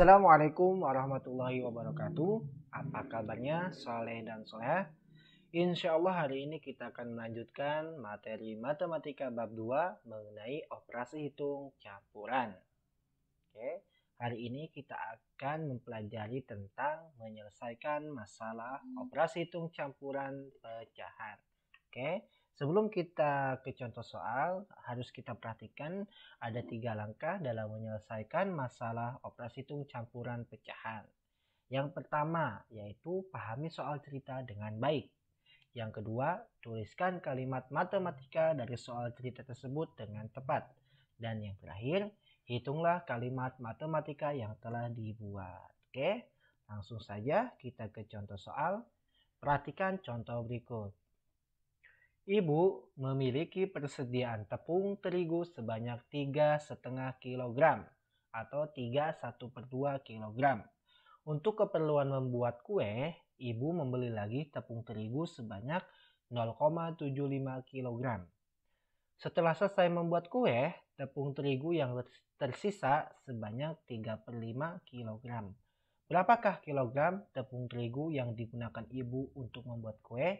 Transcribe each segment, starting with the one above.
Assalamualaikum warahmatullahi wabarakatuh. Apa kabarnya Saleh dan Soleh? Insya Allah hari ini kita akan melanjutkan materi matematika bab 2 mengenai operasi hitung campuran. Oke, hari ini kita akan mempelajari tentang menyelesaikan masalah operasi hitung campuran pecahan. Oke, Sebelum kita ke contoh soal, harus kita perhatikan ada tiga langkah dalam menyelesaikan masalah operasi hitung campuran pecahan. Yang pertama, yaitu pahami soal cerita dengan baik. Yang kedua, tuliskan kalimat matematika dari soal cerita tersebut dengan tepat. Dan yang terakhir, hitunglah kalimat matematika yang telah dibuat. Oke, langsung saja kita ke contoh soal. Perhatikan contoh berikut. Ibu memiliki persediaan tepung terigu sebanyak 3,5 kg atau 3,1 2 kg. Untuk keperluan membuat kue, ibu membeli lagi tepung terigu sebanyak 0,75 kg. Setelah selesai membuat kue, tepung terigu yang tersisa sebanyak 3 5 kg. Berapakah kilogram tepung terigu yang digunakan ibu untuk membuat kue?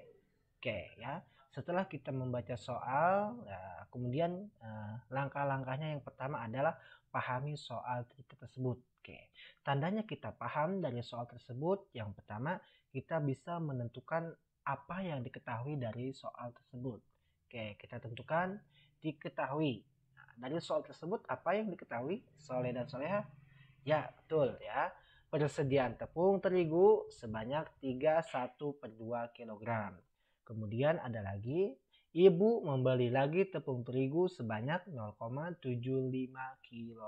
Oke ya setelah kita membaca soal ya, kemudian eh, langkah-langkahnya yang pertama adalah pahami soal trik tersebut oke tandanya kita paham dari soal tersebut yang pertama kita bisa menentukan apa yang diketahui dari soal tersebut oke kita tentukan diketahui nah, dari soal tersebut apa yang diketahui soleh dan soleha ya betul ya persediaan tepung terigu sebanyak 31 per 2 kilogram Kemudian ada lagi, ibu membeli lagi tepung terigu sebanyak 0,75 kg.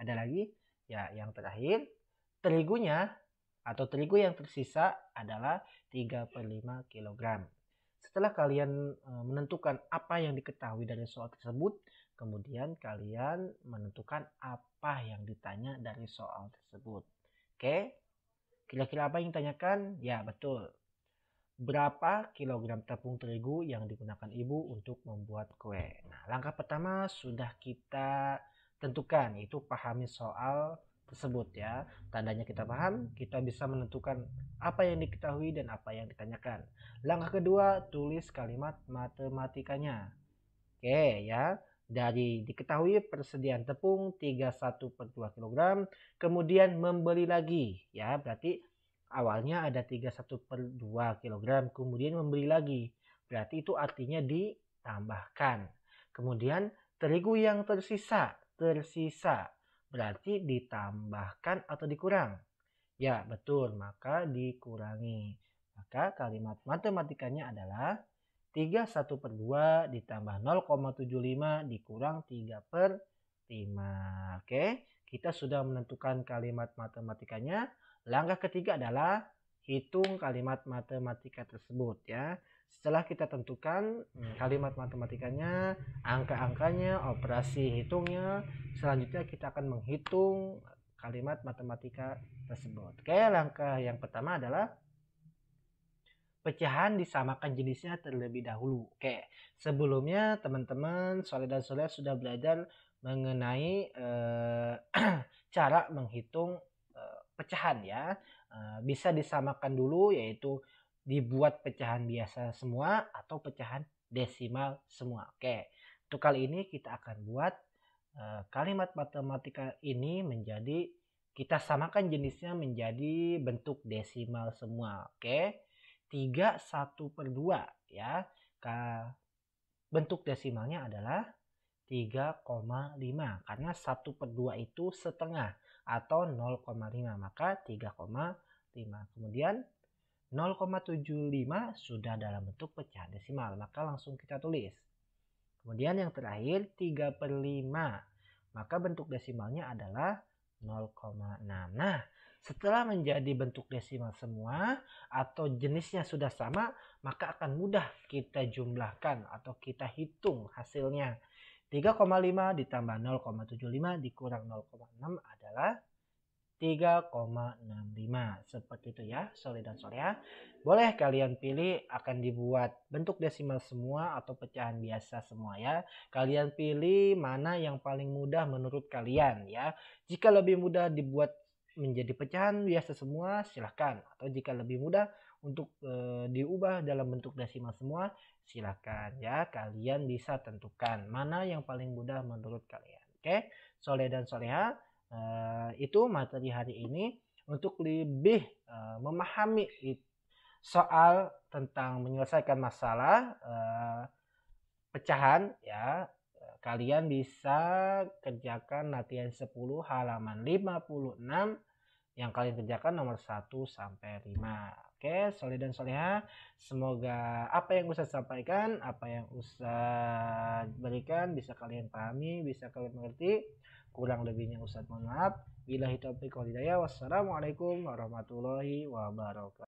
Ada lagi, ya yang terakhir, terigunya atau terigu yang tersisa adalah 3 5 kg. Setelah kalian e, menentukan apa yang diketahui dari soal tersebut, kemudian kalian menentukan apa yang ditanya dari soal tersebut. Oke, kira-kira apa yang ditanyakan? Ya betul, berapa kilogram tepung terigu yang digunakan ibu untuk membuat kue. Nah, langkah pertama sudah kita tentukan, itu pahami soal tersebut ya. Tandanya kita paham, kita bisa menentukan apa yang diketahui dan apa yang ditanyakan. Langkah kedua, tulis kalimat matematikanya. Oke ya, dari diketahui persediaan tepung 31 per 2 kg, kemudian membeli lagi ya, berarti awalnya ada 31 per 2 kg, kemudian membeli lagi. Berarti itu artinya ditambahkan. Kemudian terigu yang tersisa, tersisa berarti ditambahkan atau dikurang. Ya, betul, maka dikurangi. Maka kalimat matematikanya adalah 31 per 2 ditambah 0,75 dikurang 3 per 5. Oke, kita sudah menentukan kalimat matematikanya. Langkah ketiga adalah hitung kalimat matematika tersebut ya. Setelah kita tentukan hmm, kalimat matematikanya, angka-angkanya, operasi hitungnya, selanjutnya kita akan menghitung kalimat matematika tersebut. Oke, langkah yang pertama adalah pecahan disamakan jenisnya terlebih dahulu. Oke, sebelumnya teman-teman soleh dan soleh sudah belajar mengenai eh, cara menghitung eh, pecahan ya. Eh, bisa disamakan dulu yaitu dibuat pecahan biasa semua atau pecahan desimal semua. Oke, untuk kali ini kita akan buat eh, kalimat matematika ini menjadi kita samakan jenisnya menjadi bentuk desimal semua. Oke. 3 1 per 2 ya. Bentuk desimalnya adalah 3,5 karena 1 per 2 itu setengah atau 0,5 maka 3,5 kemudian 0,75 sudah dalam bentuk pecahan desimal maka langsung kita tulis kemudian yang terakhir 3 per 5 maka bentuk desimalnya adalah 0,6 nah setelah menjadi bentuk desimal semua atau jenisnya sudah sama, maka akan mudah kita jumlahkan atau kita hitung hasilnya. 3,5 ditambah 0,75 dikurang 0,6 adalah 3,65 seperti itu ya sore dan sore ya boleh kalian pilih akan dibuat bentuk desimal semua atau pecahan biasa semua ya kalian pilih mana yang paling mudah menurut kalian ya jika lebih mudah dibuat menjadi pecahan biasa semua silahkan atau jika lebih mudah untuk e, diubah dalam bentuk desimal semua silahkan ya kalian bisa tentukan mana yang paling mudah menurut kalian oke okay? soleh dan soleha e, itu materi hari ini untuk lebih e, memahami it, soal tentang menyelesaikan masalah e, pecahan ya kalian bisa kerjakan latihan 10 halaman 56 yang kalian kerjakan nomor 1 sampai 5. Oke, soleh dan soleha, semoga apa yang usah sampaikan, apa yang usah berikan bisa kalian pahami, bisa kalian mengerti. Kurang lebihnya usah mohon maaf. Bila hitopik walidaya, wassalamualaikum warahmatullahi wabarakatuh.